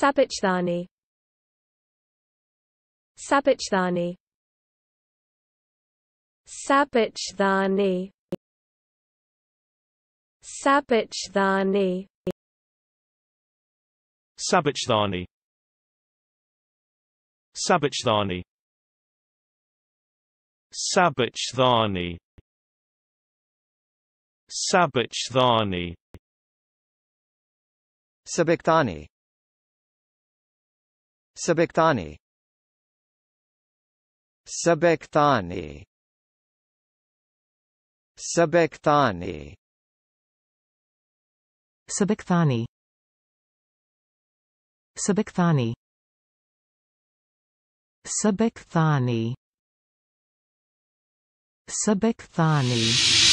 Sabachthani Sabachthani Sabachthani Sabachthani Sabachthani Sabachthani Sabachthani Sabachthani Sabachthani Sabikthani Sabikthani Sabikthani Sabikthani Sabikthani Sabikthani Sabikthani